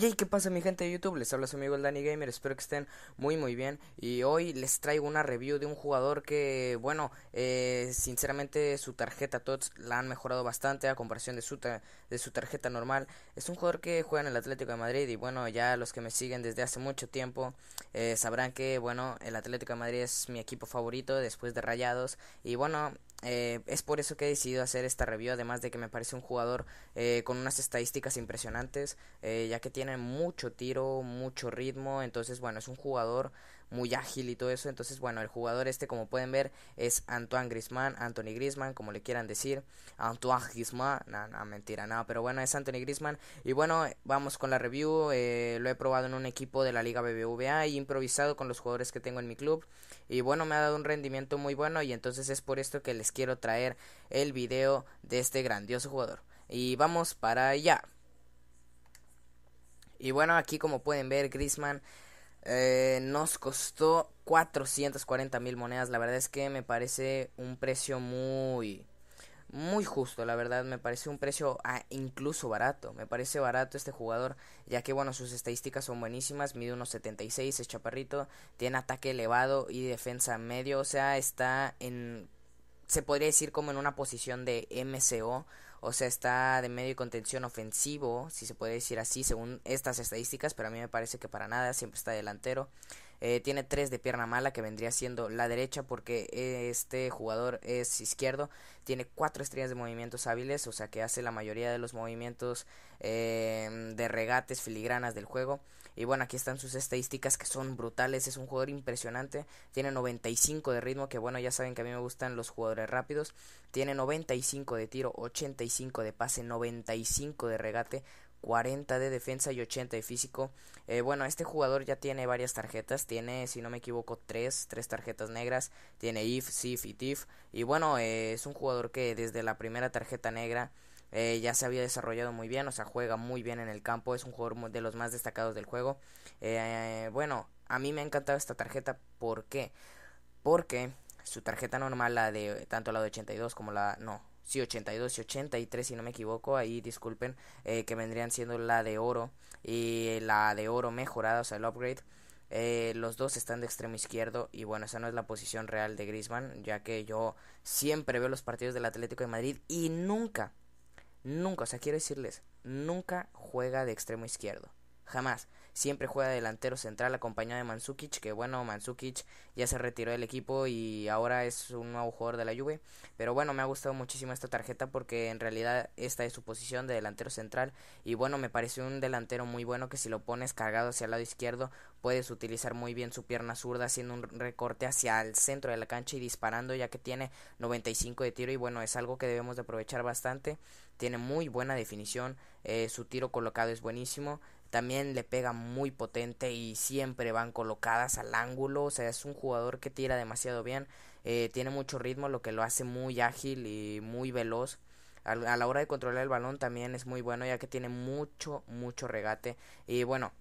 Yay, ¿qué pasa mi gente de YouTube? Les habla su amigo el Danny Gamer, espero que estén muy muy bien Y hoy les traigo una review de un jugador que, bueno, eh, sinceramente su tarjeta TOTS la han mejorado bastante a comparación de su, de su tarjeta normal Es un jugador que juega en el Atlético de Madrid y bueno, ya los que me siguen desde hace mucho tiempo eh, Sabrán que, bueno, el Atlético de Madrid es mi equipo favorito después de Rayados Y bueno, eh, es por eso que he decidido hacer esta review, además de que me parece un jugador eh, con unas estadísticas impresionantes, eh, ya que tiene mucho tiro, mucho ritmo, entonces bueno, es un jugador muy ágil y todo eso. Entonces, bueno, el jugador este, como pueden ver, es Antoine Grisman, Anthony Grisman, como le quieran decir. Antoine Grisman, no, no, mentira, nada pero bueno, es Anthony Grisman. Y bueno, vamos con la review. Eh, lo he probado en un equipo de la Liga BBVA y improvisado con los jugadores que tengo en mi club. Y bueno, me ha dado un rendimiento muy bueno y entonces es por esto que les quiero traer el video de este grandioso jugador. Y vamos para allá. Y bueno, aquí como pueden ver, Grisman eh, nos costó 440 mil monedas. La verdad es que me parece un precio muy, muy justo. La verdad, me parece un precio ah, incluso barato. Me parece barato este jugador, ya que, bueno, sus estadísticas son buenísimas. Mide unos 76, es chaparrito, tiene ataque elevado y defensa medio. O sea, está en. Se podría decir como en una posición de MCO o sea, está de medio contención ofensivo, si se puede decir así, según estas estadísticas, pero a mí me parece que para nada, siempre está delantero. Eh, tiene tres de pierna mala, que vendría siendo la derecha, porque eh, este jugador es izquierdo. Tiene cuatro estrellas de movimientos hábiles, o sea que hace la mayoría de los movimientos eh, de regates filigranas del juego. Y bueno, aquí están sus estadísticas que son brutales. Es un jugador impresionante. Tiene 95 de ritmo, que bueno, ya saben que a mí me gustan los jugadores rápidos. Tiene 95 de tiro, 85 de pase, 95 de regate. 40 de defensa y 80 de físico. Eh, bueno, este jugador ya tiene varias tarjetas. Tiene, si no me equivoco, tres, tres tarjetas negras. Tiene IF, SIF y TIF. Y bueno, eh, es un jugador que desde la primera tarjeta negra eh, ya se había desarrollado muy bien, o sea, juega muy bien en el campo, es un jugador de los más destacados del juego. Eh, bueno, a mí me ha encantado esta tarjeta, ¿por qué? Porque su tarjeta normal, la de tanto la de 82 como la... no, sí, 82 y 83, si no me equivoco, ahí disculpen, eh, que vendrían siendo la de oro y la de oro mejorada, o sea, el upgrade. los dos están de extremo izquierdo y bueno, esa no es la posición real de Grisman, ya que yo siempre veo los partidos del Atlético de Madrid y nunca, Nunca, o sea, quiero decirles, nunca juega de extremo izquierdo. Jamás siempre juega delantero central acompañado de Mansukic, que bueno, Mansukic ya se retiró del equipo y ahora es un nuevo jugador de la Juve, pero bueno, me ha gustado muchísimo esta tarjeta porque en realidad esta es su posición de delantero central y bueno, me parece un delantero muy bueno que si lo pones cargado hacia el lado izquierdo puedes utilizar muy bien su pierna zurda haciendo un recorte hacia el centro de la cancha y disparando ya que tiene 95 de tiro y bueno, es algo que debemos de aprovechar bastante, tiene muy buena definición, eh, su tiro colocado es buenísimo también le pega muy potente y siempre van colocadas al ángulo, o sea, es un jugador que tira demasiado bien, eh, tiene mucho ritmo, lo que lo hace muy ágil y muy veloz. A, la hora de controlar el balón también es muy bueno, ya que tiene mucho, mucho regate. Y bueno,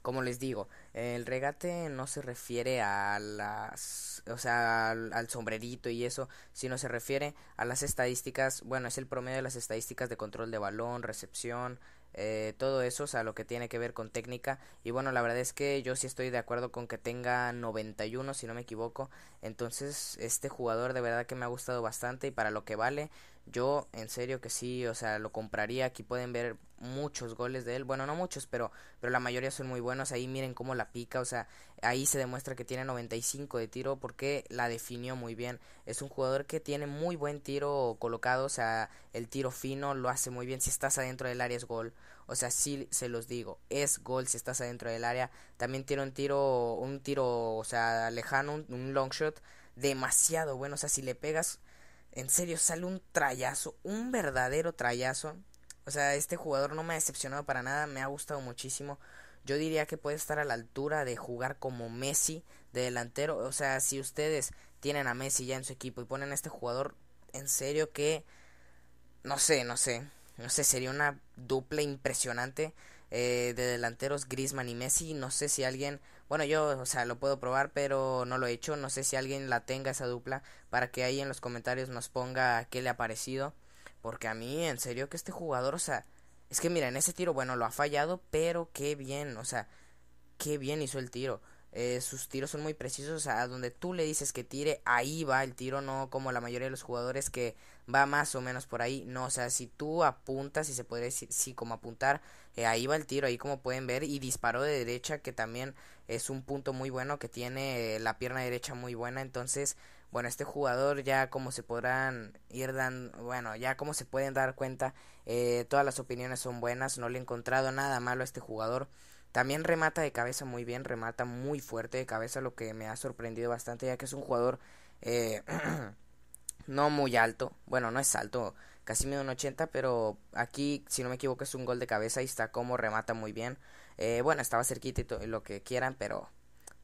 como les digo, el regate no se refiere a las, o sea, al, sombrerito y eso, sino se refiere a las estadísticas, bueno, es el promedio de las estadísticas de control de balón, recepción, eh, todo eso, o sea, lo que tiene que ver con técnica. Y bueno, la verdad es que yo sí estoy de acuerdo con que tenga 91, si no me equivoco. Entonces, este jugador de verdad que me ha gustado bastante y para lo que vale, yo en serio que sí, o sea, lo compraría. Aquí pueden ver muchos goles de él. Bueno, no muchos, pero, pero la mayoría son muy buenos. Ahí miren cómo la pica, o sea, ahí se demuestra que tiene 95 de tiro porque la definió muy bien. Es un jugador que tiene muy buen tiro colocado, o sea, el tiro fino lo hace muy bien. Si estás adentro del área es gol. O sea, sí se los digo, es gol si estás adentro del área. También tiene un tiro, un tiro, o sea, lejano, un, long shot demasiado bueno. O sea, si le pegas, en serio, sale un trayazo, un verdadero trayazo o sea, este jugador no me ha decepcionado para nada, me ha gustado muchísimo. Yo diría que puede estar a la altura de jugar como Messi de delantero. O sea, si ustedes tienen a Messi ya en su equipo y ponen a este jugador, en serio que... No sé, no sé. No sé, sería una dupla impresionante eh, de delanteros Grisman y Messi. No sé si alguien, bueno, yo, o sea, lo puedo probar, pero no lo he hecho. No sé si alguien la tenga esa dupla para que ahí en los comentarios nos ponga qué le ha parecido. Porque a mí, en serio, que este jugador, o sea, es que mira, en ese tiro, bueno, lo ha fallado, pero qué bien, o sea, qué bien hizo el tiro. Eh, sus tiros son muy precisos, A donde tú le dices que tire, ahí va el tiro, no como la mayoría de los jugadores que va más o menos por ahí, no, o sea, si tú apuntas, y se puede decir, sí, como apuntar, eh, ahí va el tiro, ahí como pueden ver, y disparó de derecha, que también es un punto muy bueno, que tiene eh, la pierna derecha muy buena, entonces, bueno, este jugador ya como se podrán ir dando, bueno, ya como se pueden dar cuenta, todas las opiniones son buenas, no le he encontrado nada malo a este jugador. También remata de cabeza muy bien, remata muy fuerte de cabeza, lo que me ha sorprendido bastante, ya que es un jugador eh, no muy alto. Bueno, no es alto, casi mide un 80, pero aquí, si no me equivoco, es un gol de cabeza y está como remata muy bien. Eh, bueno, estaba cerquita y lo que quieran, pero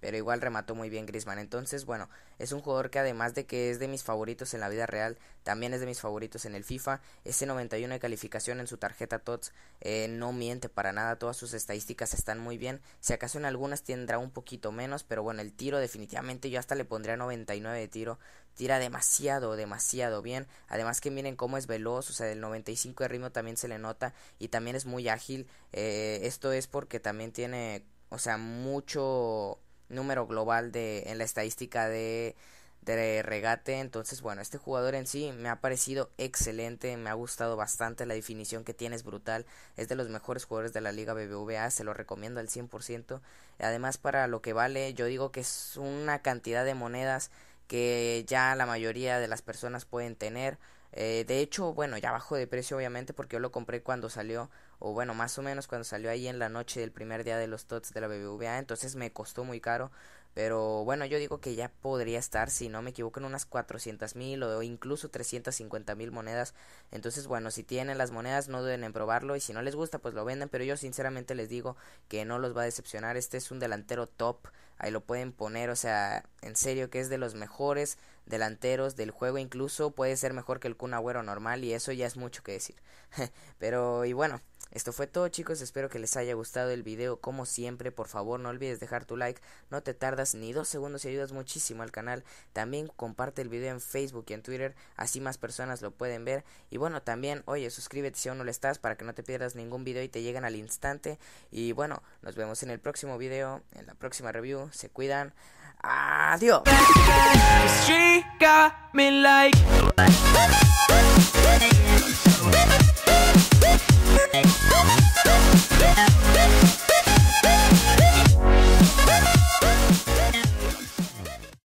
pero igual remató muy bien Grisman. Entonces, bueno, es un jugador que además de que es de mis favoritos en la vida real, también es de mis favoritos en el FIFA. Ese 91 de calificación en su tarjeta TOTS eh, no miente para nada, todas sus estadísticas están muy bien. Si acaso en algunas tendrá un poquito menos, pero bueno, el tiro definitivamente yo hasta le pondría 99 de tiro. Tira demasiado, demasiado bien. Además que miren cómo es veloz, o sea, el 95 de ritmo también se le nota y también es muy ágil. Eh, esto es porque también tiene, o sea, mucho número global de, en la estadística de, de regate. Entonces, bueno, este jugador en sí me ha parecido excelente, me ha gustado bastante, la definición que tiene es brutal, es de los mejores jugadores de la liga BBVA, se lo recomiendo al 100%. Además, para lo que vale, yo digo que es una cantidad de monedas que ya la mayoría de las personas pueden tener. Eh, de hecho, bueno, ya bajo de precio obviamente porque yo lo compré cuando salió o bueno, más o menos cuando salió ahí en la noche del primer día de los TOTS de la BBVA, entonces me costó muy caro, pero bueno, yo digo que ya podría estar, si no me equivoco, en unas 400 mil o incluso 350 mil monedas. Entonces, bueno, si tienen las monedas, no duden en probarlo y si no les gusta, pues lo venden. Pero yo sinceramente les digo que no los va a decepcionar. Este es un delantero top, ahí lo pueden poner, o sea, en serio que es de los mejores delanteros del juego. Incluso puede ser mejor que el Kun Agüero normal y eso ya es mucho que decir. pero, y bueno. Esto fue todo chicos, espero que les haya gustado el video como siempre, por favor no olvides dejar tu like, no te tardas ni dos segundos y ayudas muchísimo al canal, también comparte el video en Facebook y en Twitter, así más personas lo pueden ver y bueno también, oye, suscríbete si aún no lo estás para que no te pierdas ningún video y te lleguen al instante y bueno, nos vemos en el próximo video, en la próxima review, se cuidan, adiós.